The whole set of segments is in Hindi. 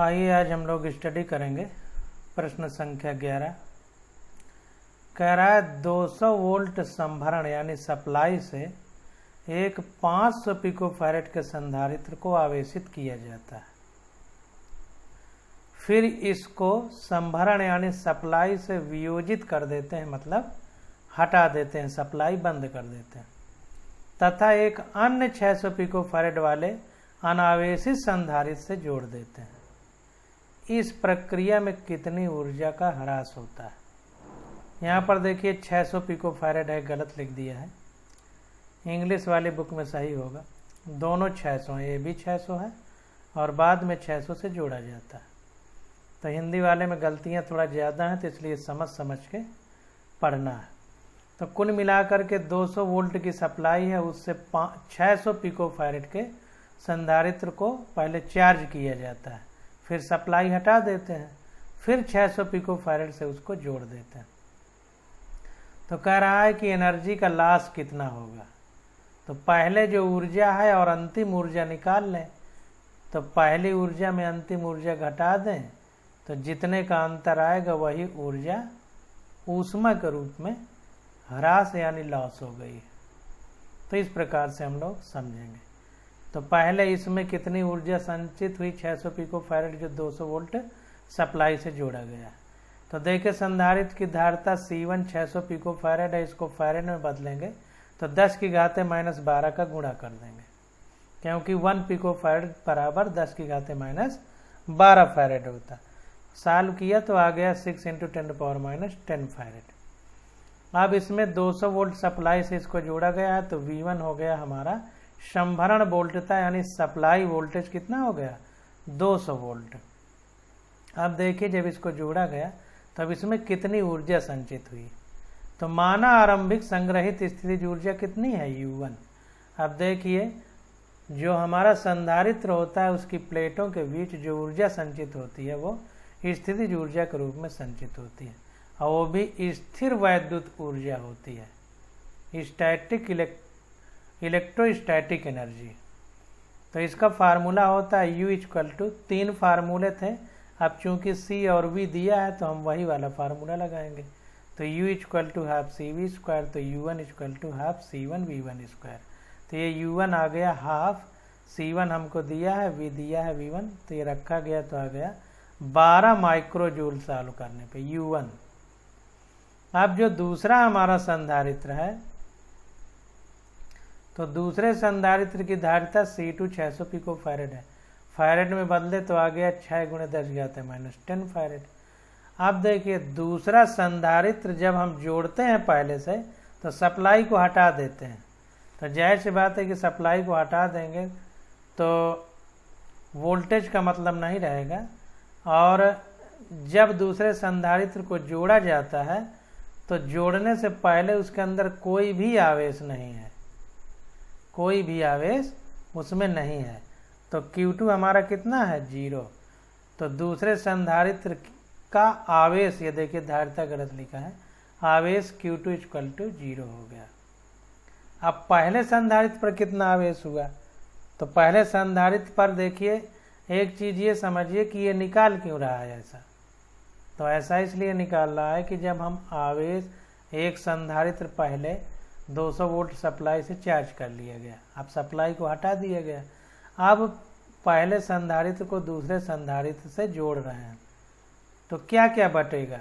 आइए आज हम लोग स्टडी करेंगे प्रश्न संख्या ग्यारह कह रहा है 200 वोल्ट संभरण यानी सप्लाई से एक 500 पिको फैरेट के संधारित्र को आवेशित किया जाता है फिर इसको संभरण यानी सप्लाई से वियोजित कर देते हैं मतलब हटा देते हैं सप्लाई बंद कर देते हैं तथा एक अन्य 600 पिको फैरेट वाले अनावेशित संधारित्र से जोड़ देते हैं इस प्रक्रिया में कितनी ऊर्जा का ह्रास होता है यहाँ पर देखिए 600 सौ पिको फायरेड है गलत लिख दिया है इंग्लिश वाले बुक में सही होगा दोनों 600 ये भी 600 है और बाद में 600 से जोड़ा जाता है तो हिंदी वाले में गलतियाँ थोड़ा ज़्यादा हैं तो इसलिए समझ समझ के पढ़ना है तो कुल मिलाकर के 200 वोल्ट की सप्लाई है उससे छः सौ पिको के संधारित्र को पहले चार्ज किया जाता है फिर सप्लाई हटा देते हैं फिर 600 सौ पिको फैरड से उसको जोड़ देते हैं तो कह रहा है कि एनर्जी का लॉस कितना होगा तो पहले जो ऊर्जा है और अंतिम ऊर्जा निकाल लें तो पहली ऊर्जा में अंतिम ऊर्जा घटा दें तो जितने का अंतर आएगा वही ऊर्जा ऊष्मा के रूप में ह्रास यानी लॉस हो गई है तो इस प्रकार से हम लोग समझेंगे तो पहले इसमें कितनी ऊर्जा संचित हुई 600 पीको फैरड जो 200 वोल्ट सप्लाई से जोड़ा गया तो देखिए संधारित की धारता C1 600 पीको फैरड है इसको फैरड में बदलेंगे तो 10 की घाते माइनस बारह का गुणा कर देंगे क्योंकि 1 पीको फैरड बराबर 10 की घाते माइनस बारह फैरड होता साल किया तो आ गया six into ten power minus ten farad अब इसमें 200 वोल्ट सप्लाई से इसको जोड़ा गया है तो V1 हो गया हमारा संभरण वोल्टता यानी सप्लाई वोल्टेज कितना हो गया 200 वोल्ट अब देखिए जब इसको जोड़ा गया तब इसमें कितनी ऊर्जा संचित हुई तो माना आरंभिक संग्रहित स्थिति ऊर्जा कितनी है U1 अब देखिए जो हमारा संधारित्र होता है उसकी प्लेटों के बीच जो ऊर्जा संचित होती है वो स्थिति ऊर्जा के रूप में संचित होती है और वो भी स्थिर वैद्युत ऊर्जा होती है स्टैटिक इलेक्ट्रिक इलेक्ट्रोस्टैटिक एनर्जी तो इसका फार्मूला होता है यू इजक्वल टू तीन फार्मूले थे अब चूंकि सी और वी दिया है तो हम वही वाला फार्मूला लगाएंगे तो U is equal to half C V square तो U one is equal to half C one V one square तो ये यू वन आ गया हाफ सी वन हमको दिया है वी दिया है वी वन तो ये रखा गया तो आ गया बारह माइक्रो जूल सॉल्व करने पर यू वन अब जो दूसरा हमारा संधारित्र है तो दूसरे संधारित्र की धारिता सी टू छः सौ पिको फायरेड e है फायरेड e में बदले तो आ गया छः गुणे दस ज्ञात है माइनस टेन फायरेड अब देखिए दूसरा संधारित्र जब हम जोड़ते हैं पहले से तो सप्लाई को हटा देते हैं तो जाहिर सी बात है कि सप्लाई को हटा देंगे तो वोल्टेज का मतलब नहीं रहेगा और जब दूसरे संधारित्र को जोड़ा जाता है तो जोड़ने से पहले उसके अंदर कोई भी आवेश नहीं है कोई भी आवेश उसमें नहीं है तो Q2 हमारा कितना है जीरो तो दूसरे संधारित्र का आवेश ये देखिए धारिता गलत लिखा है आवेश Q2 two equal to zero हो गया अब पहले संधारित्र पर कितना आवेश हुआ तो पहले संधारित्र पर देखिए एक चीज ये समझिए कि ये निकाल क्यों रहा है ऐसा तो ऐसा इसलिए निकाल रहा है कि जब हम आवेश एक संधारित्र पहले 200 वोल्ट सप्लाई से चार्ज कर लिया गया अब सप्लाई को हटा दिया गया अब पहले संधारित्र को दूसरे संधारित्र से जोड़ रहे हैं तो क्या क्या बटेगा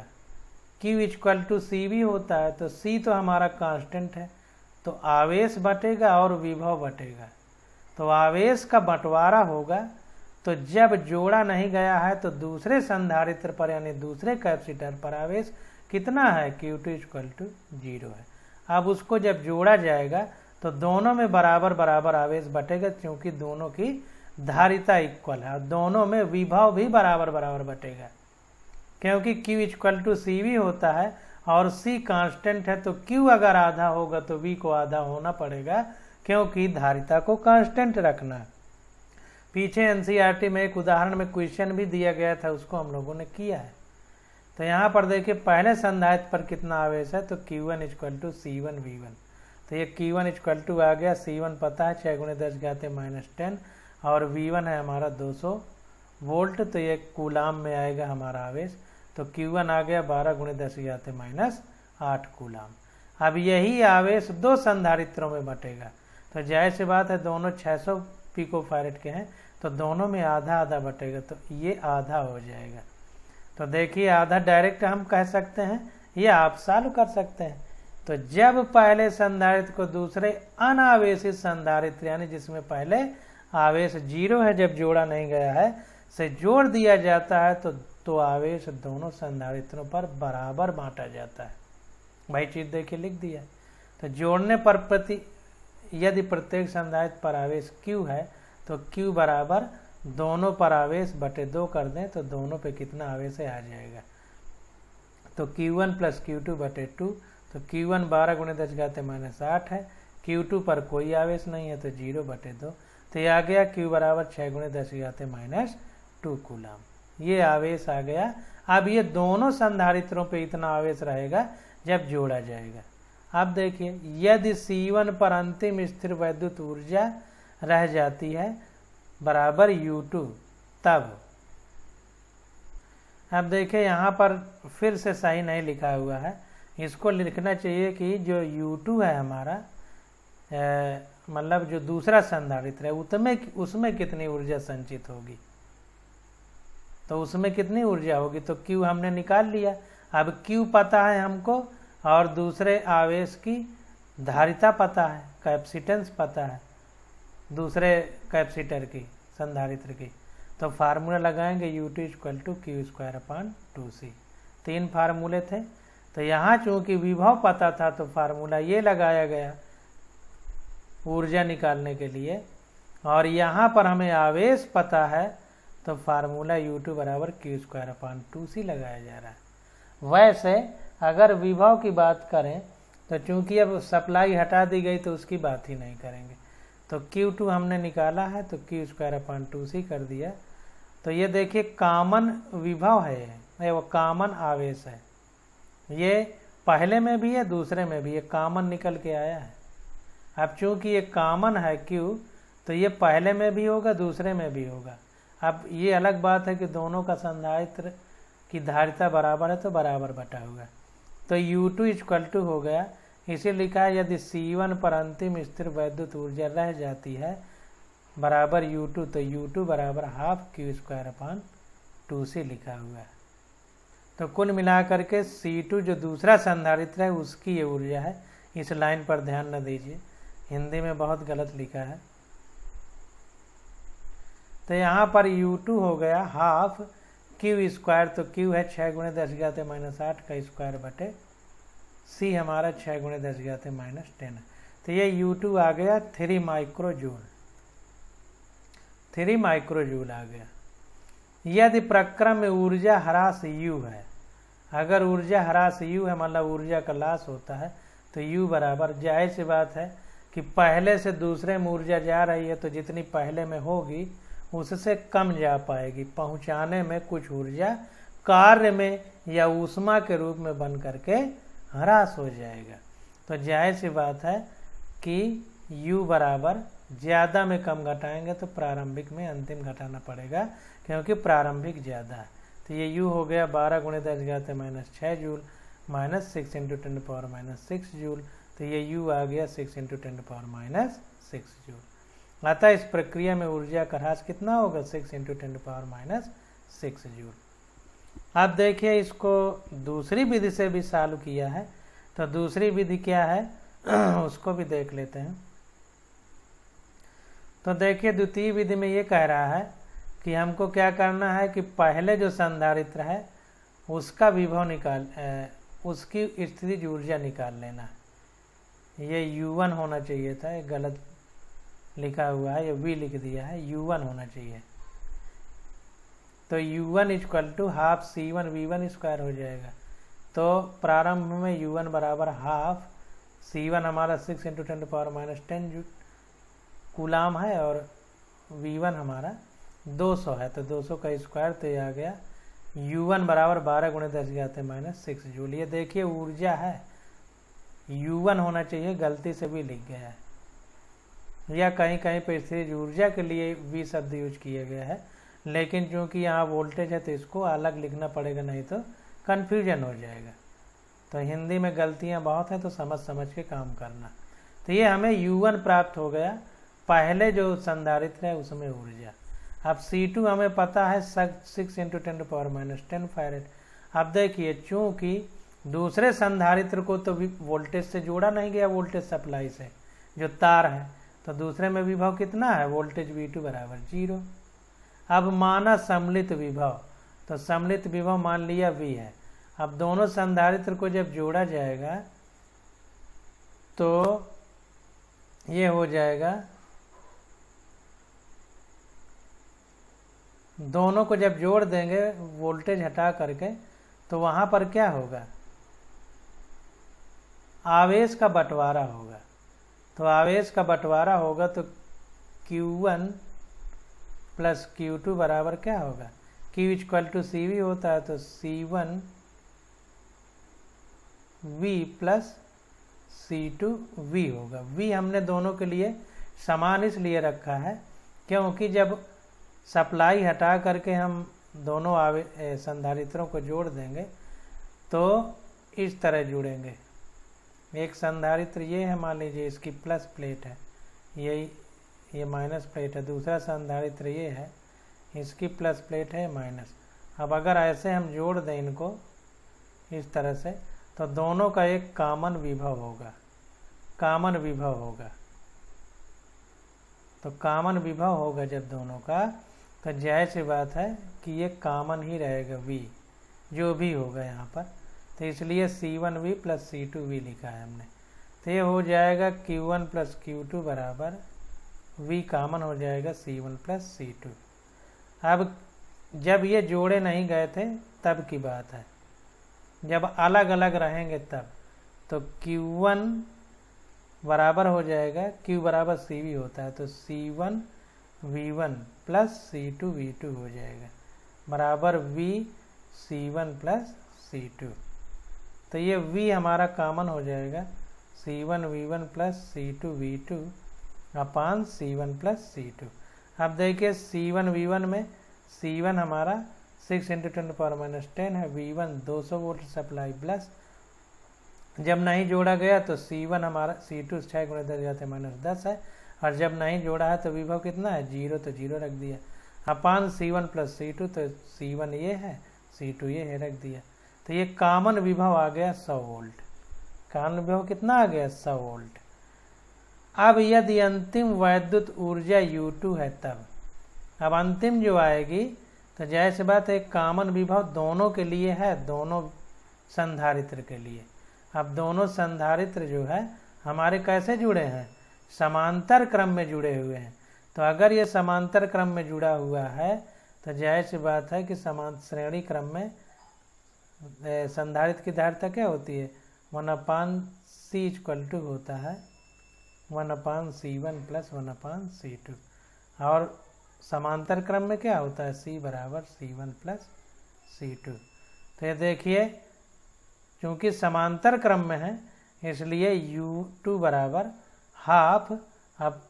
क्यू इजक्वल टू सी भी होता है तो सी तो हमारा कांस्टेंट है तो आवेश बटेगा और विभव बटेगा तो आवेश का बंटवारा होगा तो जब जोड़ा नहीं गया है तो दूसरे संधारित्र पर यानी दूसरे कैपेसिटर पर आवेश कितना है Q two is equal to zero है अब उसको जब जोड़ा जाएगा तो दोनों में बराबर बराबर आवेश बटेगा क्योंकि दोनों की धारिता इक्वल है और दोनों में विभव भी बराबर बराबर बटेगा क्योंकि Q equal to C V होता है और C कांस्टेंट है तो Q अगर आधा होगा तो V को आधा होना पड़ेगा क्योंकि धारिता को कांस्टेंट रखना पीछे एनसीईआरटी e में एक उदाहरण में क्वेश्चन भी दिया गया था उसको हम लोगों ने किया है तो यहाँ पर देखिए पहले संधारित पर कितना आवेश है तो Q1 one is equal to C one V one तो ये Q1 वन इजक्वल टू आ गया C1 पता है छः गुणे दस गाते माइनस टेन और V1 है हमारा 200 वोल्ट तो ये कूलाम में आएगा हमारा आवेश तो Q1 आ गया बारह गुणे दस गाते माइनस आठ कूलाम अब यही आवेश दो संधारित्रों में बटेगा तो जाहिर सी बात है दोनों 600 सौ के हैं तो दोनों में आधा आधा बटेगा तो ये आधा हो जाएगा तो देखिए आधा डायरेक्ट हम कह सकते हैं या आप सालू कर सकते हैं तो जब पहले संधारित्र को दूसरे अनावेशित संधारित्र यानी जिसमें पहले आवेश जीरो है जब जोड़ा नहीं गया है से जोड़ दिया जाता है तो तो आवेश दोनों संधारित्रों पर बराबर बांटा जाता है भाई चीज देखिए लिख दिया तो जोड़ने पर प्रति यदि प्रत्येक संधारित पर आवेश क्यू है तो क्यू बराबर दोनों पर आवेश बटे दो कर दें तो दोनों पे कितना आवेश है आ जाएगा तो Q1 one plus Q two बटे टू तो Q1 वन बारह गुणे दस गाते माइनस आठ है Q2 पर कोई आवेश नहीं है तो जीरो बटे दो तो ये आ गया Q बराबर छः गुणे दस गाते माइनस टू कूलम ये आवेश आ गया अब ये दोनों संधारित्रों पे इतना आवेश रहेगा जब जोड़ा जाएगा अब देखिए यदि सी पर अंतिम स्थिर वैद्युत ऊर्जा रह जाती है बराबर यू टू तब अब देखिए यहाँ पर फिर से सही नहीं लिखा हुआ है इसको लिखना चाहिए कि जो यू टू है हमारा मतलब जो दूसरा संधारित्र है उतमें उसमें कितनी ऊर्जा संचित होगी तो उसमें कितनी ऊर्जा होगी तो क्यू हमने निकाल लिया अब क्यू पता है हमको और दूसरे आवेश की धारिता पता है कैपेसिटेंस पता है दूसरे कैपेसिटर की संधारित्र की तो फार्मूला लगाएंगे U T equal to Q square upon two C तीन फार्मूले थे तो यहाँ चूंकि विभव पता था तो फार्मूला ये लगाया गया ऊर्जा निकालने के लिए और यहाँ पर हमें आवेश पता है तो फार्मूला यू टू बराबर Q square upon two C लगाया जा रहा है वैसे अगर विभव की बात करें तो चूंकि अब सप्लाई हटा दी गई तो उसकी बात ही नहीं करेंगे तो Q2 हमने निकाला है तो Q square upon two C कर दिया तो ये देखिए कामन विभव है वो कामन आवेश है ये पहले में भी है दूसरे में भी ये कामन निकल के आया है अब चूंकि ये कामन है Q तो ये पहले में भी होगा दूसरे में भी होगा अब ये अलग बात है कि दोनों का संधायित्र की धारिता बराबर है तो बराबर बटा होगा तो यू टू इक्वल टू हो गया इसे लिखा है यदि C1 पर अंतिम स्थिर वैद्युत ऊर्जा रह जाती है बराबर U2 तो U2 बराबर half Q square upon two से लिखा हुआ है तो कुल मिलाकर के C2 जो दूसरा संधारित्र है उसकी ये ऊर्जा है इस लाइन पर ध्यान न दीजिए हिंदी में बहुत गलत लिखा है तो यहाँ पर U2 हो गया हाफ क्यू स्क्वायर तो Q है छः गुणे दस गया माइनस आठ का स्क्वायर बटे सी हमारा छः गुणे दस गया थे माइनस टेन तो ये यू टू आ गया three micro joule three micro joule आ गया यदि प्रक्रम में ऊर्जा ह्रास यू है अगर ऊर्जा ह्रास यू है मतलब ऊर्जा का लाश होता है तो यू बराबर जाहिर सी बात है कि पहले से दूसरे में ऊर्जा जा रही है तो जितनी पहले में होगी उससे कम जा पाएगी पहुंचाने में कुछ ऊर्जा कार्य में या ऊष्मा के रूप में बन करके ह्रास हो जाएगा तो जाहिर सी बात है कि u बराबर ज़्यादा में कम घटाएंगे तो प्रारंभिक में अंतिम घटाना पड़ेगा क्योंकि प्रारंभिक ज़्यादा है तो ये u हो गया बारह गुणे दस घाते माइनस छः joule minus six into ten power minus six joule तो ये u आ गया six into ten power minus six joule अतः इस प्रक्रिया में ऊर्जा का ह्रास कितना होगा six into ten power minus six joule अब देखिए इसको दूसरी विधि से भी सॉल्व किया है तो दूसरी विधि क्या है उसको भी देख लेते हैं तो देखिए द्वितीय विधि में ये कह रहा है कि हमको क्या करना है कि पहले जो संधारित्र है उसका विभव निकाल उसकी स्थिति ऊर्जा निकाल लेना है ये U1 होना चाहिए था ये गलत लिखा हुआ है ये V लिख दिया है U1 होना चाहिए तो u1 one is equal to half C one V one square हो जाएगा तो प्रारंभ में u1 बराबर हाफ सी वन हमारा six into ten power minus ten गुलाम है और v1 हमारा 200 है तो 200 का स्क्वायर तो ये आ गया u1 बराबर बारह गुणे दस जाते माइनस सिक्स जूल ये देखिए ऊर्जा है u1 होना चाहिए गलती से भी लिख गया है या कहीं कहीं पर स्थिति ऊर्जा के लिए भी शब्द यूज किया गया है लेकिन चूँकि यहाँ वोल्टेज है तो इसको अलग लिखना पड़ेगा नहीं तो कन्फ्यूजन हो जाएगा तो हिंदी में गलतियाँ बहुत हैं तो समझ समझ के काम करना तो ये हमें U1 प्राप्त हो गया पहले जो संधारित्र है उसमें ऊर्जा अब C2 हमें पता है six into ten power minus ten farad अब देखिए चूँकि दूसरे संधारित्र को तो वोल्टेज से जोड़ा नहीं गया वोल्टेज सप्लाई से जो तार है तो दूसरे में विभव कितना है वोल्टेज V2 बराबर जीरो अब माना सम्मिलित विभव तो सम्मिलित विभव मान लिया वी है अब दोनों संधारित्र को जब जोड़ा जाएगा तो ये हो जाएगा दोनों को जब जोड़ देंगे वोल्टेज हटा करके तो वहाँ पर क्या होगा आवेश का बंटवारा होगा तो आवेश का बंटवारा होगा तो Q1 प्लस क्यू टू बराबर क्या होगा Q equal to C V होता है तो C one V plus C two V होगा वी हमने दोनों के लिए समान इसलिए रखा है क्योंकि जब सप्लाई हटा करके हम दोनों आवे संधारित्रों को जोड़ देंगे तो इस तरह जुड़ेंगे एक संधारित्र ये है मान लीजिए इसकी प्लस प्लेट है यही ये माइनस प्लेट है दूसरा संधारित्र ये है इसकी प्लस प्लेट है माइनस अब अगर ऐसे हम जोड़ दें इनको इस तरह से तो दोनों का एक कामन विभव होगा कामन विभव होगा तो कामन विभव होगा जब दोनों का तो जाहिर सी बात है कि ये कामन ही रहेगा v जो भी होगा यहाँ पर तो इसलिए C one V plus C two V लिखा है हमने तो ये हो जाएगा q1 one plus Q two बराबर v कामन हो जाएगा c1 वन प्लस सी अब जब ये जोड़े नहीं गए थे तब की बात है जब अलग अलग रहेंगे तब तो q1 बराबर हो जाएगा q बराबर सी वी होता है तो c1 one V one plus C two V two हो जाएगा बराबर v c1 one plus C two तो ये v हमारा कॉमन हो जाएगा c1 one V one plus C two V two upon C one plus C two अब देखिए सी वन वी वन में सी वन हमारा six into ten power minus ten है वी वन दो सौ वोल्ट सप्लाई प्लस जब नहीं जोड़ा गया तो सी वन हमारा सी टू छः गुणा दस जाते माइनस दस है और जब नहीं जोड़ा है तो विभव कितना है जीरो तो जीरो रख दिया upon C one plus C two तो सी वन ये है सी टू ये है रख दिया तो ये कॉमन विभव आ गया सौ वोल्ट कॉमन विभव कितना आ गया सौ वोल्ट अब यदि अंतिम वैद्युत ऊर्जा U2 है तब अब अंतिम जो आएगी तो सी बात है कामन विभव दोनों के लिए है दोनों संधारित्र के लिए अब दोनों संधारित्र जो है हमारे कैसे जुड़े हैं समांतर क्रम में जुड़े हुए हैं तो अगर ये समांतर क्रम में जुड़ा हुआ है तो जाहिर सी बात है कि समान श्रेणी क्रम में संधारित की धारता क्या होती है one upon C equal to होता है one upon C one plus one upon C two और समांतर क्रम में क्या होता है सी बराबर C one plus C two तो ये देखिए चूँकि समांतर क्रम में है इसलिए यू टू बराबर हाफ अब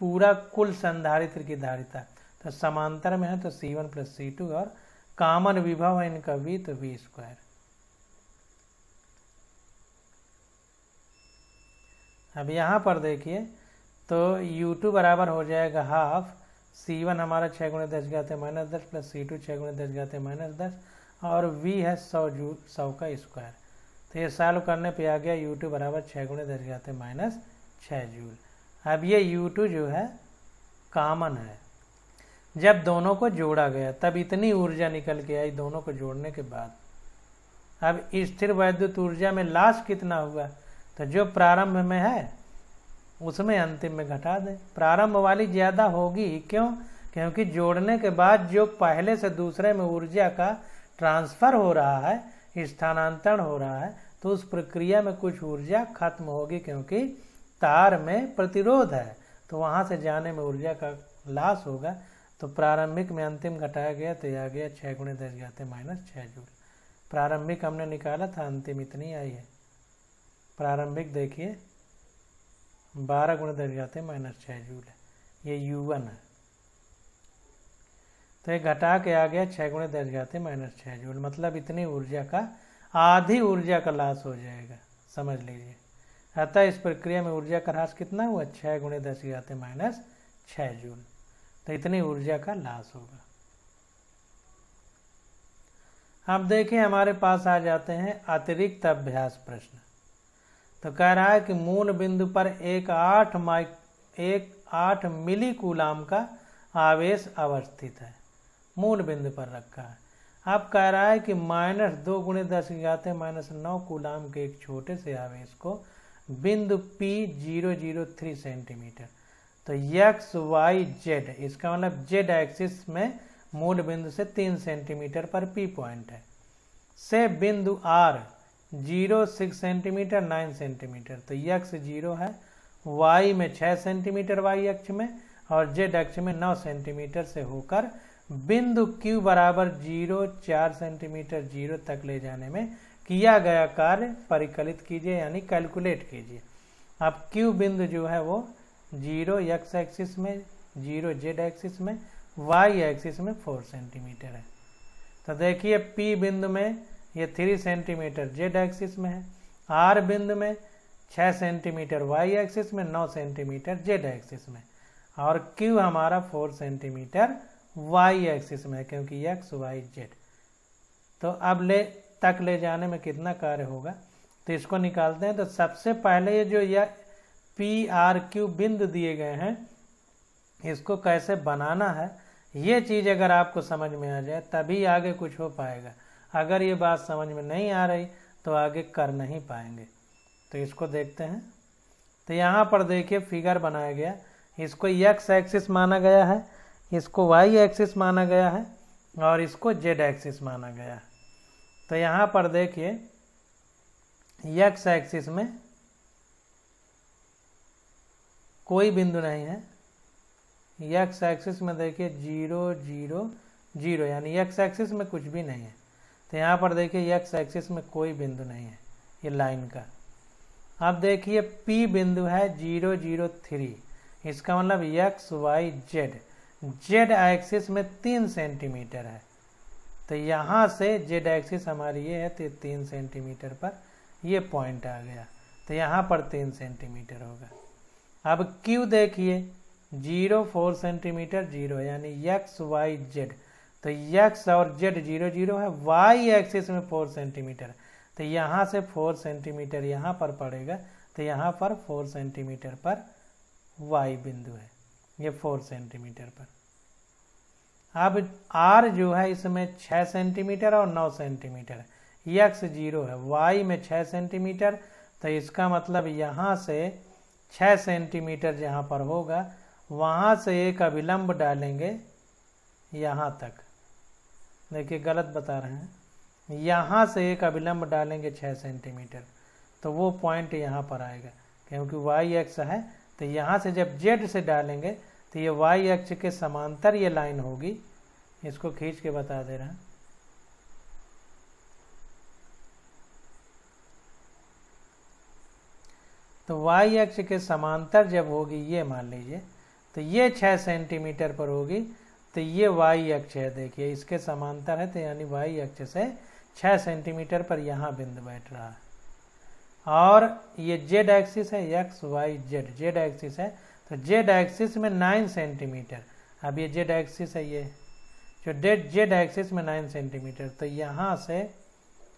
पूरा कुल संधारित्र की धारिता तो समांतर में है तो C one plus C two और कामन विभव है इनका वी तो वी स्क्वायर अब यहाँ पर देखिए तो यू टू बराबर हो जाएगा हाफ सी वन हमारा छः गुणे दस गया माइनस दस प्लस सी टू छः गुणे दस गया माइनस दस और वी है सौ जू सौ का स्क्वायर तो ये सॉल्व करने पे आ गया यू टू बराबर छः गुणे दस गया माइनस छः जूल अब ये यू टू जो है कामन है जब दोनों को जोड़ा गया तब इतनी ऊर्जा निकल के आई दोनों को जोड़ने के बाद अब स्थिर वैद्युत ऊर्जा में लाश कितना हुआ तो जो प्रारंभ में है उसमें अंतिम में घटा दें प्रारंभ वाली ज़्यादा होगी क्यों क्योंकि जोड़ने के बाद जो पहले से दूसरे में ऊर्जा का ट्रांसफ़र हो रहा है स्थानांतरण हो रहा है तो उस प्रक्रिया में कुछ ऊर्जा खत्म होगी क्योंकि तार में प्रतिरोध है तो वहाँ से जाने में ऊर्जा का लाश होगा तो प्रारंभिक में अंतिम घटाया गया तो यह आ गया छः गुणे दस जाते माइनस छः जूल प्रारंभिक हमने निकाला था अंतिम इतनी आई है प्रारंभिक देखिए बारह गुण दस जाते हैं माइनस छः जूल है ये यू वन है तो ये घटा के आ गया छः गुणे दस हैं माइनस छः जूल मतलब इतनी ऊर्जा का आधी ऊर्जा का लाश हो जाएगा समझ लीजिए अतः इस प्रक्रिया में ऊर्जा का ह्रास कितना हुआ छः गुणे दस हैं माइनस छः जूल तो इतनी ऊर्जा का लाश होगा अब देखिए हमारे पास आ जाते हैं अतिरिक्त अभ्यास प्रश्न तो कह रहा है कि मूल बिंदु पर एक आठ माइक एक आठ मिली कूलाम का आवेश अवस्थित है मूल बिंदु पर रखा है अब कह रहा है कि माइनस दो गुणे दस जाते माइनस नौ कूलाम के एक छोटे से आवेश को बिंदु P zero zero three centimetre तो यक्स वाई जेड इसका मतलब जेड एक्सिस में मूल बिंदु से तीन सेंटीमीटर पर पी पॉइंट है से बिंदु R zero six centimetre nine centimetre तो ये जीरो है वाई में छः सेंटीमीटर वाई अक्ष में और जेड अक्ष में नौ सेंटीमीटर से होकर बिंदु क्यू बराबर जीरो चार सेंटीमीटर जीरो तक ले जाने में किया गया कार्य परिकलित कीजिए यानी कैलकुलेट कीजिए अब क्यू बिंदु जो है वो जीरो यक्स एक्सिस में जीरो जेड एक्सिस में वाई एक्सिस में फोर सेंटीमीटर है तो देखिए पी बिंदु में ये थ्री सेंटीमीटर जेड एक्सिस में है आर बिंद में छः सेंटीमीटर वाई एक्सिस में नौ सेंटीमीटर जेड एक्सिस में और क्यू हमारा फोर सेंटीमीटर वाई एक्सिस में है क्योंकि एक्स वाई जेड तो अब ले तक ले जाने में कितना कार्य होगा तो इसको निकालते हैं तो सबसे पहले ये जो यह पी आर क्यू बिंद दिए गए हैं इसको कैसे बनाना है ये चीज़ अगर आपको समझ में आ जाए तभी आगे कुछ हो पाएगा अगर ये बात समझ में नहीं आ रही तो आगे कर नहीं पाएंगे तो इसको देखते हैं तो यहाँ पर देखिए फिगर बनाया गया इसको यक्स एक्सिस माना गया है इसको वाई एक्सिस माना गया है और इसको जेड एक्सिस माना गया है तो यहाँ पर देखिए यक्स एक्सिस में कोई बिंदु नहीं है यक्स एक्सिस में देखिए जीरो जीरो जीरो यानी यक्स एक्सिस में कुछ भी नहीं है तो यहाँ पर देखिए यक्स एक्सिस में कोई बिंदु नहीं है ये लाइन का अब देखिए पी बिंदु है जीरो जीरो थ्री इसका मतलब X Y Z Z axis में तीन सेंटीमीटर है तो यहाँ से जेड एक्सिस हमारी ये है तो तीन सेंटीमीटर पर ये पॉइंट आ गया तो यहाँ पर तीन सेंटीमीटर होगा अब क्यू देखिए जीरो फोर सेंटीमीटर जीरो यानी यक्स वाई जेड तो यक्स और जेड जीरो जीरो है वाई एक्सिस में फोर सेंटीमीटर तो यहाँ से फोर सेंटीमीटर यहाँ पर पड़ेगा तो यहाँ पर फोर सेंटीमीटर पर वाई बिंदु है ये फोर सेंटीमीटर पर अब आर जो है इसमें छः सेंटीमीटर और नौ सेंटीमीटर यक्स जीरो है वाई में छः सेंटीमीटर तो इसका मतलब यहाँ से छः सेंटीमीटर जहाँ पर होगा वहाँ से एक अभिलंब डालेंगे यहाँ तक देखिए गलत बता रहे हैं यहाँ से एक अविलंब डालेंगे छः सेंटीमीटर तो वो पॉइंट यहाँ पर आएगा क्योंकि वाई एक्स है तो यहाँ से जब जेड से डालेंगे तो ये वाई एक्स के समांतर ये लाइन होगी इसको खींच के बता दे रहे हैं तो वाई एक्स के समांतर जब होगी ये मान लीजिए तो ये छः सेंटीमीटर पर होगी तो ये वाई अक्ष है देखिए इसके समांतर है तो यानी वाई अक्ष से छः सेंटीमीटर पर यहाँ बिंदु बैठ रहा है और ये जेड एक्सिस है X Y Z Z axis है तो जेड एक्सिस में नाइन सेंटीमीटर अब ये जेड एक्सिस है ये जो डेड जेड एक्सिस में नाइन सेंटीमीटर तो यहाँ से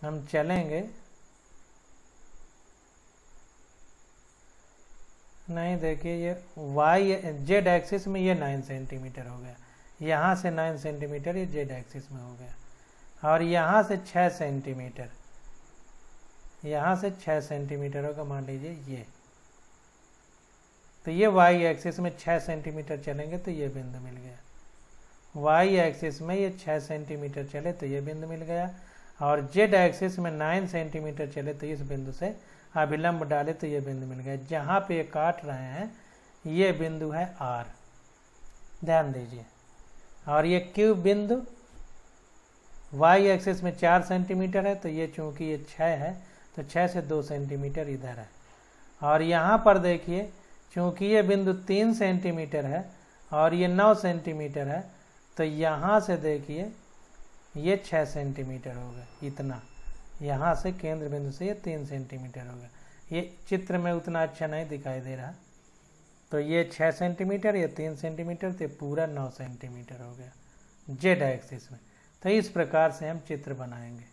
हम चलेंगे नहीं देखिए ये वाई जेड एक्सिस में ये नाइन सेंटीमीटर हो गया यहाँ से नाइन सेंटीमीटर ये जेड एक्सिस में हो गया और यहाँ से छः सेंटीमीटर यहाँ से छः सेंटीमीटर होगा मान लीजिए ये तो ये वाई एक्सिस में छः सेंटीमीटर चलेंगे तो ये बिंदु मिल गया वाई एक्सिस में ये छः सेंटीमीटर चले तो ये बिंदु मिल गया और जेड एक्सिस में नाइन सेंटीमीटर चले तो इस बिंदु से अभिलंब डाले तो ये बिंदु मिल गया जहाँ पे ये काट रहे हैं ये बिंदु है आर ध्यान दीजिए और ये क्यू बिंदु वाई एक्सिस में चार सेंटीमीटर है तो ये चूंकि ये छः है तो छः से दो सेंटीमीटर इधर है और यहाँ पर देखिए चूंकि ये बिंदु तीन सेंटीमीटर है और ये नौ सेंटीमीटर है तो यहाँ से देखिए ये छः सेंटीमीटर होगा इतना यहाँ से केंद्र बिंदु से ये तीन सेंटीमीटर होगा ये चित्र में उतना अच्छा नहीं दिखाई दे रहा तो ये छः सेंटीमीटर या तीन सेंटीमीटर से तो पूरा नौ सेंटीमीटर हो गया जेड एक्सिस में तो इस प्रकार से हम चित्र बनाएंगे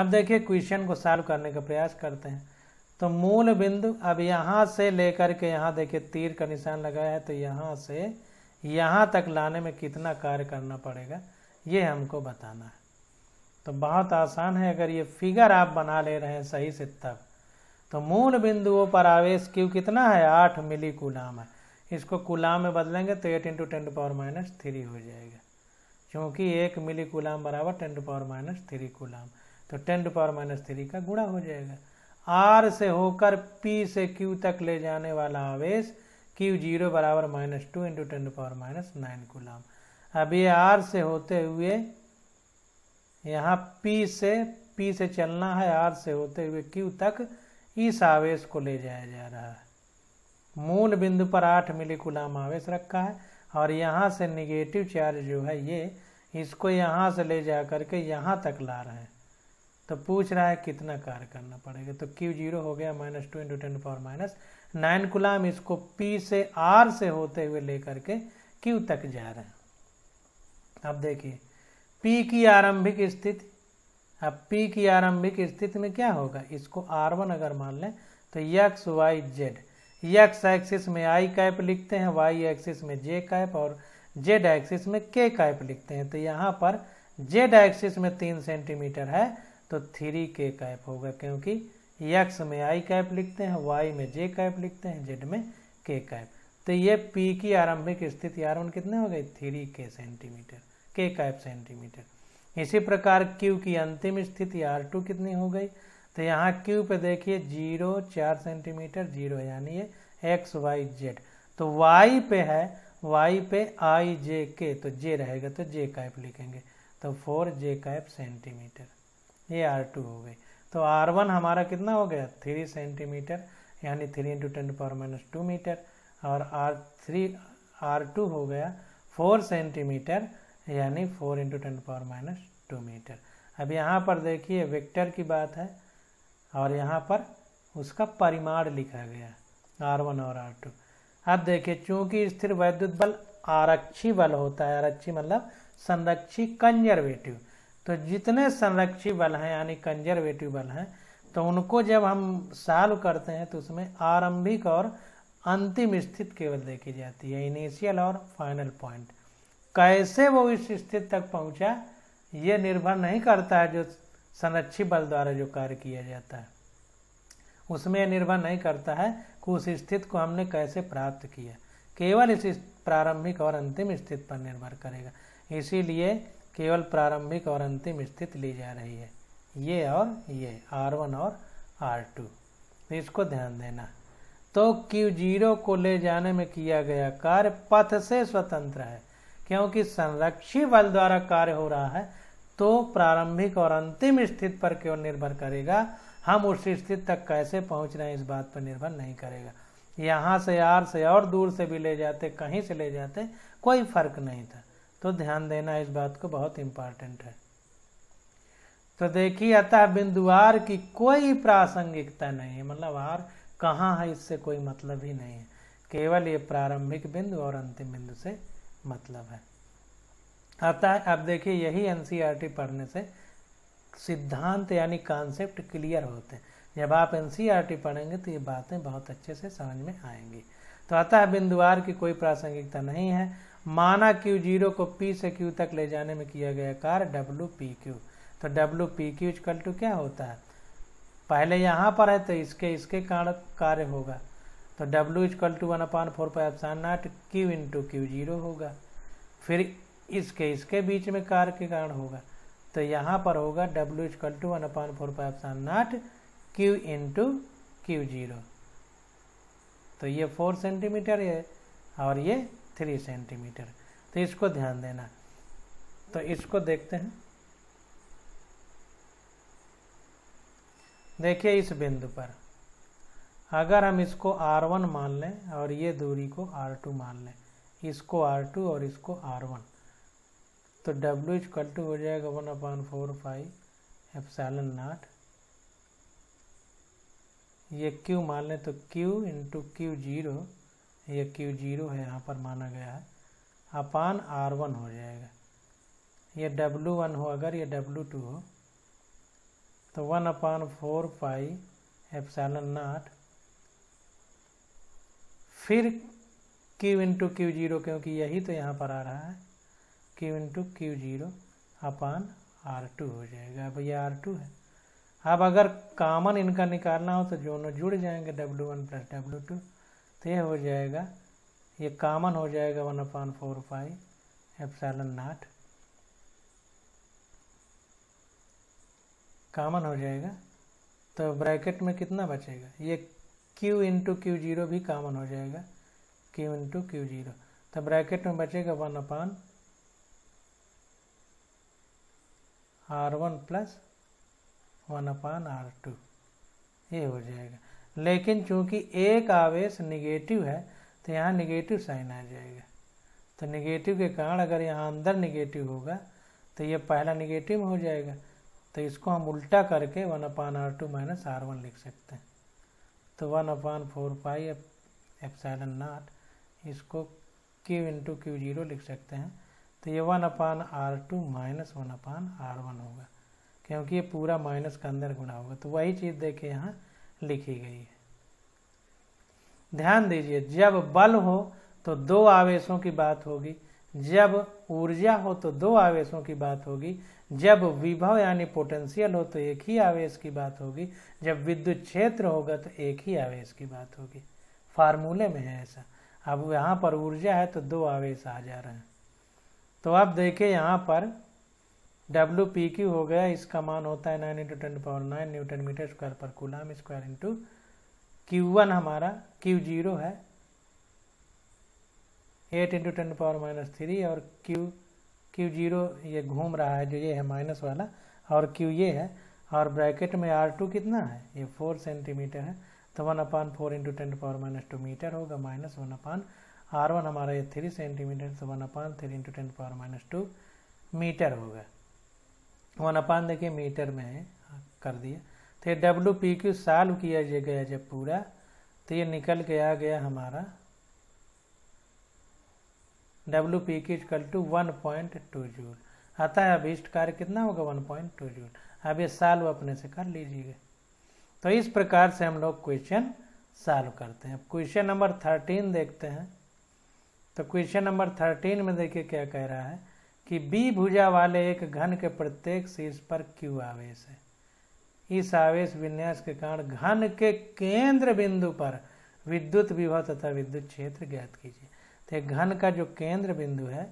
अब देखिए क्वेश्चन को सॉल्व करने का प्रयास करते हैं तो मूल बिंदु अब यहाँ से लेकर के यहाँ देखिए तीर का निशान लगाया है तो यहाँ से यहाँ तक लाने में कितना कार्य करना पड़ेगा ये हमको बताना है तो बहुत आसान है अगर ये फिगर आप बना ले रहे हैं सही से तब तो मूल बिंदुओं पर आवेश क्यू कितना है आठ मिली कुलाम है इसको कुलाम में बदलेंगे तो eight into ten power minus three हो जाएगा क्योंकि एक मिली कुलाम बराबर ten power minus three coulomb तो टेन पावर माइनस थ्री का गुणा हो जाएगा आर से होकर पी से क्यू तक ले जाने वाला आवेश क्यू जीरो बराबर minus two into ten power minus nine coulomb अब ये आर से होते हुए यहाँ पी से पी से चलना है आर से होते हुए क्यू तक इस आवेश को ले जाया जा रहा है मूल बिंदु पर आठ मिली गुलाम आवेश रखा है और यहाँ से निगेटिव चार्ज जो है ये इसको यहाँ से ले जा करके यहाँ तक ला रहे हैं तो पूछ रहा है कितना कार्य करना पड़ेगा तो क्यू जीरो हो गया minus two into ten power minus nine coulomb इसको पी से आर से होते हुए लेकर के क्यू तक जा रहे हैं अब देखिए पी की आरंभिक स्थिति अब पी की आरंभिक स्थिति में क्या होगा इसको आर वन अगर मान लें तो X Y Z X axis में आई कैप लिखते हैं वाई एक्सिस में जे कैप और जेड एक्सिस में के कैप लिखते हैं तो यहाँ पर जेड एक्सिस में तीन सेंटीमीटर है तो थ्री के कैप होगा क्योंकि यक्स में आई कैप लिखते हैं वाई में जे कैप लिखते हैं जेड में के कैप तो ये पी की आरंभिक स्थिति आर वन कितने हो गई थ्री के सेंटीमीटर के कैप सेंटीमीटर इसी प्रकार Q की अंतिम स्थिति R2 कितनी हो गई तो यहाँ Q पे देखिए जीरो चार सेंटीमीटर जीरो यानी ये एक्स वाई जेड तो Y पे है Y पे आई जे के तो जे रहेगा तो जे कैप लिखेंगे तो फोर जे कैप सेंटीमीटर ये आर टू हो गई तो आर वन हमारा कितना हो गया थ्री सेंटीमीटर यानी three into ten power minus two metre और आर थ्री आर टू हो गया फोर सेंटीमीटर यानी four into ten power minus two metre अब यहाँ पर देखिए वेक्टर की बात है और यहाँ पर उसका परिमाण लिखा गया आर वन और आर टू अब देखिए चूंकि स्थिर वैद्युत बल आरक्षी बल होता है आरक्षी मतलब संरक्षी कंजर्वेटिव तो जितने संरक्षी बल हैं यानी कंजर्वेटिव बल हैं तो उनको जब हम सॉल्व करते हैं तो उसमें आरंभिक और अंतिम स्थिति केवल देखी जाती है इनिशियल और फाइनल पॉइंट कैसे वो इस स्थिति तक पहुंचा ये निर्भर नहीं करता है जो संरक्षी बल द्वारा जो कार्य किया जाता है उसमें निर्भर नहीं करता है कि उस स्थिति को हमने कैसे प्राप्त किया केवल इस प्रारंभिक और अंतिम स्थिति पर निर्भर करेगा इसीलिए केवल प्रारंभिक और अंतिम स्थिति ली जा रही है ये और ये आर वन और आर टू इसको ध्यान देना तो क्यू जीरो को ले जाने में किया गया कार्य पथ से स्वतंत्र है क्योंकि संरक्षी बल द्वारा कार्य हो रहा है तो प्रारंभिक और अंतिम स्थिति पर केवल निर्भर करेगा हम उस स्थिति तक कैसे पहुंच रहे हैं इस बात पर निर्भर नहीं करेगा यहाँ से यार से और दूर से भी ले जाते कहीं से ले जाते कोई फर्क नहीं था तो ध्यान देना इस बात को बहुत इम्पॉर्टेंट है तो देखिए अतः बिंदुवार की कोई प्रासंगिकता नहीं है मतलब आर कहाँ है इससे कोई मतलब ही नहीं है केवल ये प्रारंभिक बिंदु और अंतिम बिंदु से मतलब है आता है अब देखिए यही एन e पढ़ने से सिद्धांत यानी कॉन्सेप्ट क्लियर होते हैं जब आप एन e पढ़ेंगे तो ये बातें बहुत अच्छे से समझ में आएंगी तो अतः है बिंदुवार की कोई प्रासंगिकता नहीं है माना क्यू जीरो को पी से क्यू तक ले जाने में किया गया कार्य डब्ल्यू पी क्यू तो W P Q is equal to क्या होता है पहले यहाँ पर है तो इसके इसके कारण कार्य होगा तो W is equal to one upon four pi epsilon naught Q into Q zero होगा फिर इसके इसके बीच में कार के कारण होगा तो यहाँ पर होगा W equal to one upon four five epsilon naught Q two Q zero तो ये फोर सेंटीमीटर है और ये थ्री सेंटीमीटर तो इसको ध्यान देना तो इसको देखते हैं देखिए इस बिंदु पर अगर हम इसको R1 मान लें और ये दूरी को R2 मान लें इसको R2 और इसको R1 तो डब्ल्यू एच कट हो जाएगा one upon four pi epsilon naught ये क्यू मान लें तो क्यू इंटू क्यू जीरो ये क्यू जीरो है यहाँ पर माना गया है अपान आर वन हो जाएगा ये डब्लू वन हो अगर ये डब्लू टू हो तो one upon four pi epsilon नाट फिर क्यू इंटू क्यू जीरो क्योंकि यही तो यहाँ पर आ रहा है Q into Q zero upon R two हो जाएगा अब ये आर टू है अब अगर कामन इनका निकालना हो तो दोनों जुड़ जाएंगे W one plus W two तो ये हो जाएगा ये कामन हो जाएगा one upon four five epsilon naught common हो जाएगा तो ब्रैकेट में कितना बचेगा ये Q इंटू क्यू जीरो भी कामन हो जाएगा Q इंटू क्यू जीरो तो ब्रैकेट में बचेगा one upon R one plus one upon R two ये हो जाएगा लेकिन चूंकि एक आवेश निगेटिव है तो यहाँ निगेटिव साइन आ जाएगा तो निगेटिव के कारण अगर यहाँ अंदर निगेटिव होगा तो ये पहला निगेटिव हो जाएगा तो इसको हम उल्टा करके one upon R two minus R one लिख सकते हैं तो वन अपान फोर पाई एफ एफ नॉट इसको क्यू इंटू क्यू जीरो लिख सकते हैं तो ये one upon R two minus one upon R one होगा क्योंकि ये पूरा माइनस का अंदर गुणा होगा तो वही चीज़ देखिए यहाँ लिखी गई है ध्यान दीजिए जब बल हो तो दो आवेशों की बात होगी जब ऊर्जा हो तो दो आवेशों की बात होगी जब विभव यानी पोटेंशियल हो तो एक ही आवेश की बात होगी जब विद्युत क्षेत्र होगा तो एक ही आवेश की बात होगी फार्मूले में है ऐसा अब यहाँ पर ऊर्जा है तो दो आवेश आ जा रहे हैं तो आप देखें यहाँ पर डब्ल्यू पी क्यू हो गया इसका मान होता है nine into ten power nine newton metre square per coulomb square into Q one हमारा क्यू जीरो है eight into ten power minus three और क्यू क्यू जीरो ये घूम रहा है जो ये है माइनस वाला और क्यू ये है और ब्रैकेट में आर टू कितना है ये फोर सेंटीमीटर है तो one upon four into ten power minus two metre होगा minus one upon R one हमारा ये थ्री सेंटीमीटर से one upon three into ten power minus two metre होगा वन अपान देखिए मीटर में कर दिया तो ये डब्ल्यू पी क्यू सॉल्व किया जा गया जब पूरा तो ये निकल के आ गया हमारा W P Q is equal to one point two joule आता है अब इष्ट कार्य कितना होगा वन पॉइंट टू जूल अब ये सॉल्व अपने से कर लीजिएगा तो इस प्रकार से हम लोग क्वेश्चन सॉल्व करते हैं अब क्वेश्चन नंबर थर्टीन देखते हैं तो क्वेश्चन नंबर थर्टीन में देखिए क्या कह रहा है कि बी भुजा वाले एक घन के प्रत्येक शीर्ष पर क्यू आवेश है इस आवेश विन्यास के कारण घन के केंद्र बिंदु पर विद्युत विभव तथा विद्युत क्षेत्र ज्ञात कीजिए तो घन का जो केंद्र बिंदु है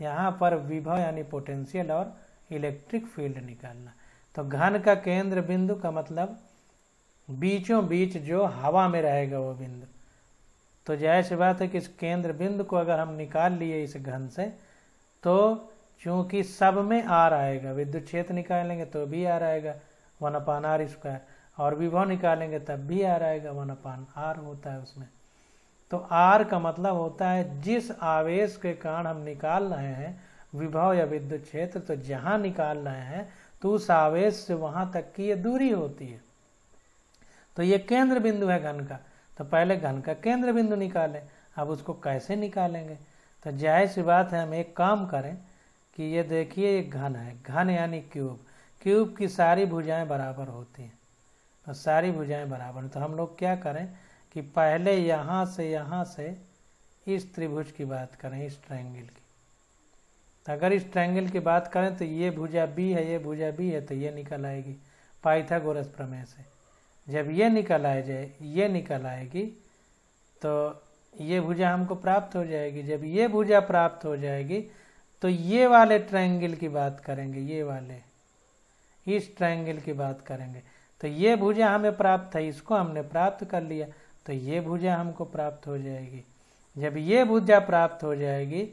यहाँ पर विभव यानी पोटेंशियल और इलेक्ट्रिक फील्ड निकालना तो घन का केंद्र बिंदु का मतलब बीचों बीच जो हवा में रहेगा वो बिंदु तो जाहिर सी बात है कि इस केंद्र बिंदु को अगर हम निकाल लिए इस घन से तो चूंकि सब में आर आएगा विद्युत क्षेत्र निकालेंगे तो भी आर आएगा वन अपान आर स्क्वायर और विभव निकालेंगे तब भी आर आएगा वन अपान आर होता है उसमें तो आर का मतलब होता है जिस आवेश के कारण हम निकाल रहे हैं विभव या विद्युत क्षेत्र तो जहां निकाल रहे हैं तो उस आवेश से वहां तक की ये दूरी होती है तो ये केंद्र बिंदु है घन का तो पहले घन का केंद्र बिंदु निकालें अब उसको कैसे निकालेंगे तो जाहिर सी बात है हम एक काम करें कि ये देखिए एक घन है घन यानी क्यूब क्यूब की सारी भुजाएं बराबर होती हैं तो सारी भुजाएं बराबर तो हम लोग क्या करें कि पहले यहाँ से यहाँ से इस त्रिभुज की बात करें इस ट्रैंगल की तो अगर इस ट्रैंगल की बात करें तो ये भुजा बी है ये भुजा बी है तो ये निकल आएगी पाइथागोरस प्रमेय से जब ये निकल आए जाए ये निकल आएगी तो ये भुजा हमको प्राप्त हो जाएगी जब ये भुजा प्राप्त हो जाएगी तो ये वाले ट्रायंगल की बात करेंगे ये वाले इस ट्रायंगल की बात करेंगे तो ये भुजा हमें प्राप्त है इसको हमने प्राप्त कर लिया तो ये भुजा हमको प्राप्त हो जाएगी जब ये भुजा प्राप्त हो जाएगी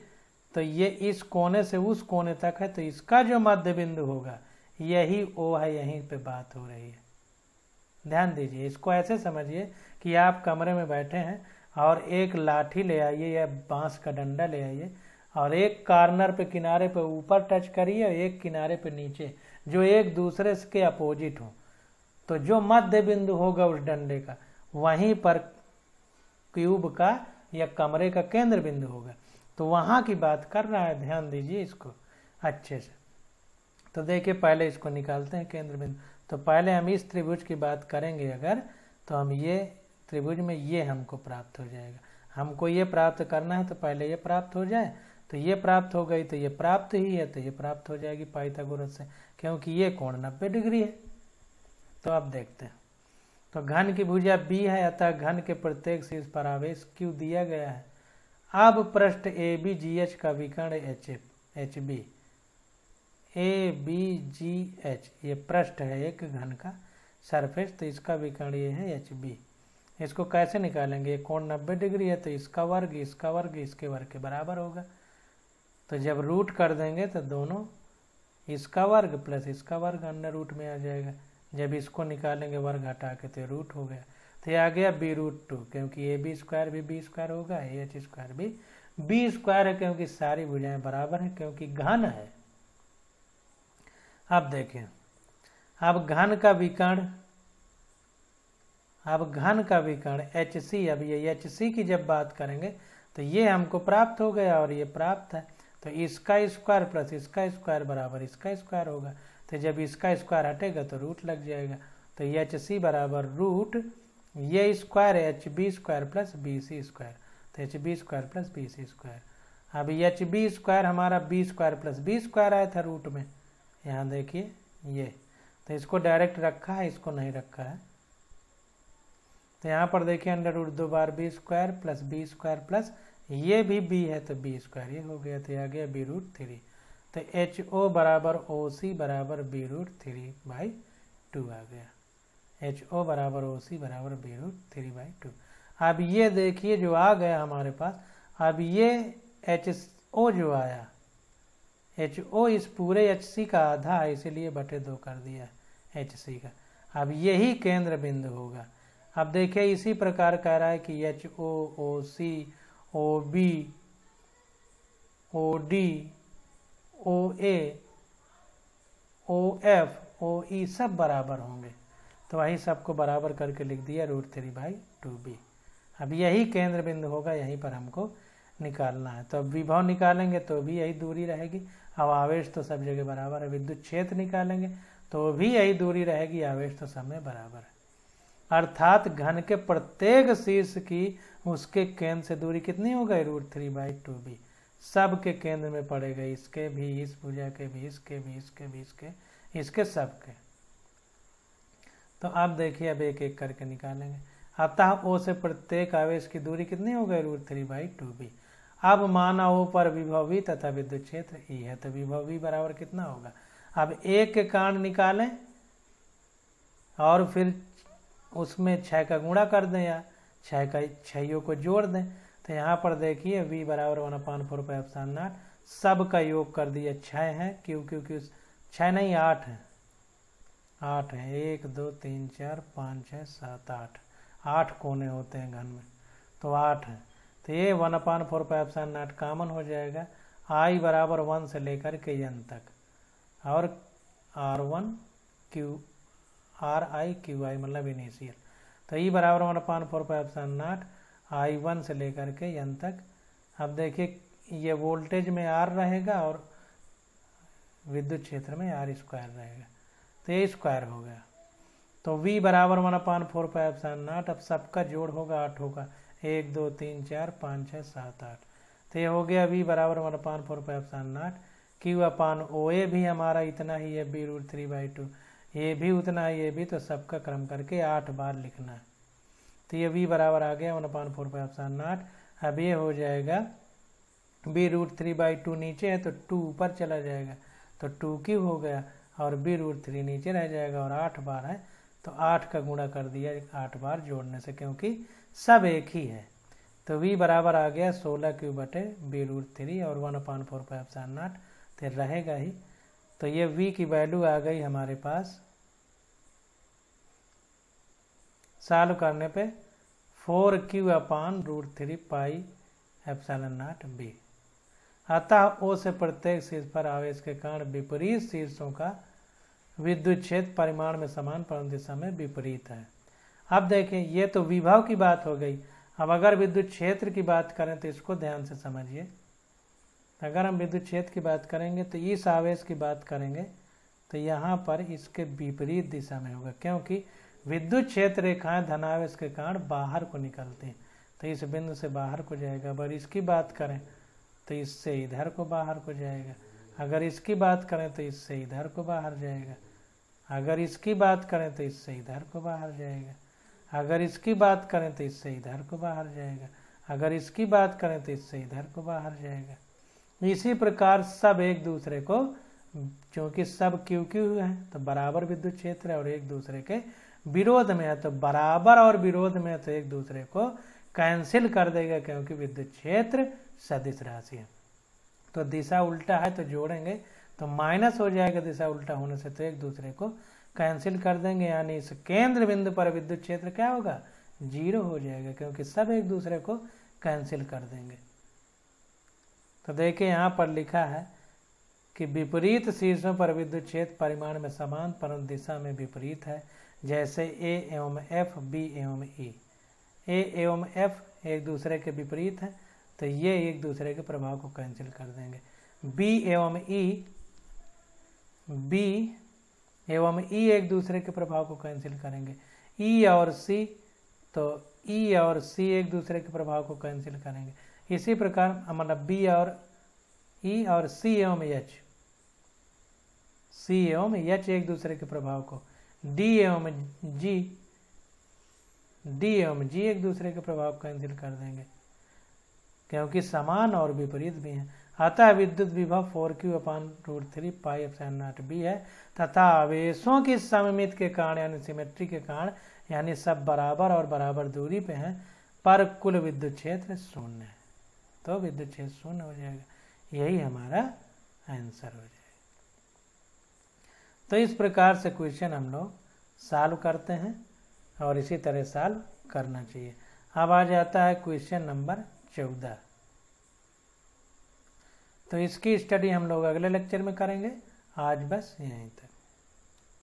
तो ये इस कोने से उस कोने तक है तो इसका जो मध्य बिंदु होगा यही ओ है यहीं पे बात हो रही है ध्यान दीजिए इसको ऐसे समझिए कि आप कमरे में बैठे हैं और एक लाठी ले आइए या बांस का डंडा ले आइए और एक कार्नर पे किनारे पे ऊपर टच करिए और एक किनारे पे नीचे जो एक दूसरे के अपोजिट हो तो जो मध्य बिंदु होगा उस डंडे का वहीं पर क्यूब का या कमरे का केंद्र बिंदु होगा तो वहाँ की बात कर रहा है ध्यान दीजिए इसको अच्छे से तो देखिए पहले इसको निकालते हैं केंद्र बिंदु तो पहले हम इस त्रिभुज की बात करेंगे अगर तो हम ये त्रिभुज में ये हमको प्राप्त हो जाएगा हमको ये प्राप्त करना है तो पहले ये प्राप्त हो जाए तो ये प्राप्त हो गई तो ये प्राप्त ही है तो ये प्राप्त हो जाएगी पाइथागोरस से क्योंकि ये कोण नब्बे डिग्री है तो आप देखते हैं तो घन की भुजा बी है अतः घन के प्रत्येक शीर्ष पर आवेश क्यू दिया गया है अब पृष्ठ ए बी जी एच का विकर्ण H F H B A B G H ये पृष्ठ है एक घन का सरफेस तो इसका विकर्ण ये है एच बी इसको कैसे निकालेंगे कोण नब्बे डिग्री है तो इसका वर्ग इसका वर्ग इसके वर्ग के बराबर होगा तो जब रूट कर देंगे तो दोनों इसका वर्ग प्लस इसका वर्ग अंडर रूट में आ जाएगा जब इसको निकालेंगे वर्ग हटा के तो रूट हो गया तो आ गया बी रूट टू क्योंकि ए बी स्क्वायर भी बी स्क्वायर होगा ए एच स्क्वायर भी बी स्क्वायर है क्योंकि सारी भुजाएं बराबर है क्योंकि घन है अब देखें अब घन का विकर्ण अब घन का विकर्ण एच सी अब ये एच सी की जब बात करेंगे तो ये हमको प्राप्त हो गया और ये प्राप्त है तो इसका स्क्वायर प्लस इसका स्क्वायर बराबर इसका स्क्वायर होगा तो जब इसका स्क्वायर हटेगा तो रूट लग जाएगा तो एच सी बराबर रूट ये square H B square plus B C square तो H B square plus B C square अब एच बी स्क्वायर हमारा B square plus B square आया था रूट में यहाँ देखिए ये तो इसको डायरेक्ट रखा है इसको नहीं रखा है तो यहाँ पर देखिए अंडर रूट दो बार B square plus B square plus ये भी बी है तो बी स्क्वायर ये हो गया तो आ गया बी रूट थ्री तो एच ओ बराबर ओ सी बराबर B root three by two आ गया एच ओ बराबर ओ सी बराबर B root three by two अब ये देखिए जो आ गया हमारे पास अब ये एच ओ जो आया एच ओ इस पूरे एच सी का आधा इसीलिए बटे दो कर दिया एच सी का अब यही केंद्र बिंदु होगा अब देखिए इसी प्रकार कह रहा है कि H O O C O B O D O A O F O E सब बराबर होंगे तो वही सबको बराबर करके लिख दिया root three by two B अब यही केंद्र बिंदु होगा यहीं पर हमको निकालना है तो अब विभव निकालेंगे तो भी यही दूरी रहेगी अब आवेश तो सब जगह बराबर है विद्युत क्षेत्र निकालेंगे तो भी यही दूरी रहेगी आवेश तो सब में बराबर है अर्थात घन के प्रत्येक शीर्ष की उसके केंद्र से दूरी कितनी हो गई root three by two B सब के केंद्र में पड़ेगा इसके भी इस पूजा के भी इसके भी इसके भी इसके इसके सब के तो अब देखिए अब एक एक करके निकालेंगे अतः ओ से प्रत्येक आवेश की दूरी कितनी हो गई root three by two B अब मानव पर विभवी तथा विद्युत क्षेत्र ई है तो विभवी बराबर कितना होगा अब एक के कांड निकालें और फिर उसमें छह का गुणा कर दें या छह का छो को जोड़ दें तो यहाँ पर देखिए वी बराबर वन अपान फोर पाई एप्सान आठ सब का योग कर दिया छः है क्यों क्योंकि छः नहीं आठ है आठ है एक दो तीन चार पाँच छः सात आठ आठ कोने होते हैं घन में तो आठ है तो ये one upon four pi epsilon naught common हो जाएगा आई बराबर वन से लेकर के एन तक और R one Q R I Q I मतलब इनिशियल तो ई बराबर one upon four pi epsilon naught I one से लेकर के एन तक अब देखिए ये वोल्टेज में आर रहेगा और विद्युत क्षेत्र में आर स्क्वायर रहेगा तो ये स्क्वायर हो गया तो v बराबर one upon four pi epsilon naught अब सबका जोड़ होगा आठ होगा एक दो तीन चार पाँच छः सात आठ तो ये हो गया अभी बराबर one upon four pi epsilon naught Q upon O A भी हमारा इतना ही है B root three by two ये भी उतना ही ये भी तो सबका क्रम करके आठ बार लिखना है तो ये वी बराबर आ गया one upon four pi epsilon नाट अब ये हो जाएगा B root three by two नीचे है तो टू ऊपर चला जाएगा तो टू क्यू हो गया और बी रूट थ्री नीचे रह जाएगा और आठ बार है तो आठ का गुणा कर दिया आठ बार जोड़ने से क्योंकि सब एक ही है तो वी बराबर आ गया सोलह क्यू बटे बी रूट थ्री और one upon four five seven naught तो रहेगा ही तो ये वी की वैल्यू आ गई हमारे पास सॉल्व करने पे four Q upon root three pi epsilon naught B अतः ओ से प्रत्येक शीर्ष पर आवेश के कारण विपरीत शीर्षों का विद्युत क्षेत्र परिमाण में समान परंतु दिशा में विपरीत है अब देखें ये तो विभव की बात हो गई अब अगर विद्युत क्षेत्र की बात करें तो इसको ध्यान से समझिए अगर हम विद्युत क्षेत्र की बात करेंगे तो इस आवेश की बात करेंगे तो यहाँ पर इसके विपरीत दिशा में होगा क्योंकि विद्युत क्षेत्र रेखाएं धनावेश के कारण बाहर को निकलती हैं तो इस बिंदु से बाहर को जाएगा अगर इसकी बात करें तो इससे इधर को बाहर को जाएगा अगर इसकी बात करें तो इससे इधर को बाहर जाएगा अगर इसकी बात करें तो इससे इधर को बाहर जाएगा अगर इसकी बात करें तो इससे इधर को बाहर जाएगा अगर इसकी बात करें तो इससे इधर को बाहर जाएगा इसी प्रकार सब एक दूसरे को क्योंकि सब क्यू क्यू है तो बराबर विद्युत क्षेत्र है और एक दूसरे के विरोध में है तो बराबर और विरोध में है तो एक दूसरे को कैंसिल कर देगा क्योंकि विद्युत क्षेत्र सदिश राशि है तो दिशा उल्टा है तो जोड़ेंगे तो माइनस हो जाएगा दिशा उल्टा होने से तो एक दूसरे को कैंसिल कर देंगे यानी इस केंद्र बिंदु पर विद्युत क्षेत्र क्या होगा जीरो हो जाएगा क्योंकि सब एक दूसरे को कैंसिल कर देंगे तो देखिए यहाँ पर लिखा है कि विपरीत शीर्षों पर विद्युत क्षेत्र परिमाण में समान परंतु दिशा में विपरीत है जैसे ए एवं एफ बी एवं ई e। ए एवं एफ एक दूसरे के विपरीत है तो ये एक दूसरे के प्रभाव को कैंसिल कर देंगे बी एवं ई e बी एवं ई एक दूसरे के प्रभाव को कैंसिल करेंगे ई e और सी तो ई e और सी एक दूसरे के प्रभाव को कैंसिल करेंगे इसी प्रकार मतलब बी और ई और सी एवं एच सी एवं एच एक दूसरे के प्रभाव को डी एवं जी डी एवं जी एक दूसरे के प्रभाव को कैंसिल कर देंगे क्योंकि समान और विपरीत भी हैं आता है विद्युत विभव four Q upon root three pi naught B है तथा आवेशों की सममित के कारण यानी सिमेट्री के कारण यानी सब बराबर और बराबर दूरी पे हैं पर कुल विद्युत क्षेत्र शून्य है तो विद्युत क्षेत्र शून्य हो जाएगा यही हमारा आंसर हो जाएगा तो इस प्रकार से क्वेश्चन हम लोग सॉल्व करते हैं और इसी तरह सॉल्व करना चाहिए अब आ जाता है क्वेश्चन नंबर चौदह तो इसकी स्टडी हम लोग अगले लेक्चर में करेंगे आज बस यहीं तक